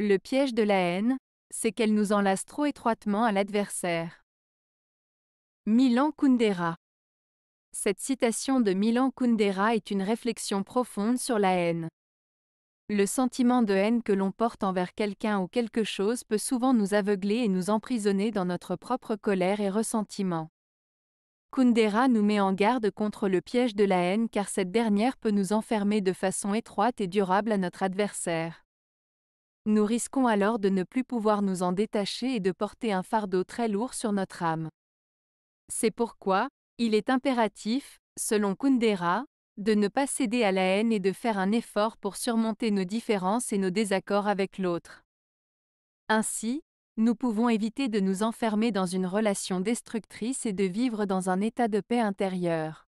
Le piège de la haine, c'est qu'elle nous enlace trop étroitement à l'adversaire. Milan Kundera Cette citation de Milan Kundera est une réflexion profonde sur la haine. Le sentiment de haine que l'on porte envers quelqu'un ou quelque chose peut souvent nous aveugler et nous emprisonner dans notre propre colère et ressentiment. Kundera nous met en garde contre le piège de la haine car cette dernière peut nous enfermer de façon étroite et durable à notre adversaire. Nous risquons alors de ne plus pouvoir nous en détacher et de porter un fardeau très lourd sur notre âme. C'est pourquoi, il est impératif, selon Kundera, de ne pas céder à la haine et de faire un effort pour surmonter nos différences et nos désaccords avec l'autre. Ainsi, nous pouvons éviter de nous enfermer dans une relation destructrice et de vivre dans un état de paix intérieure.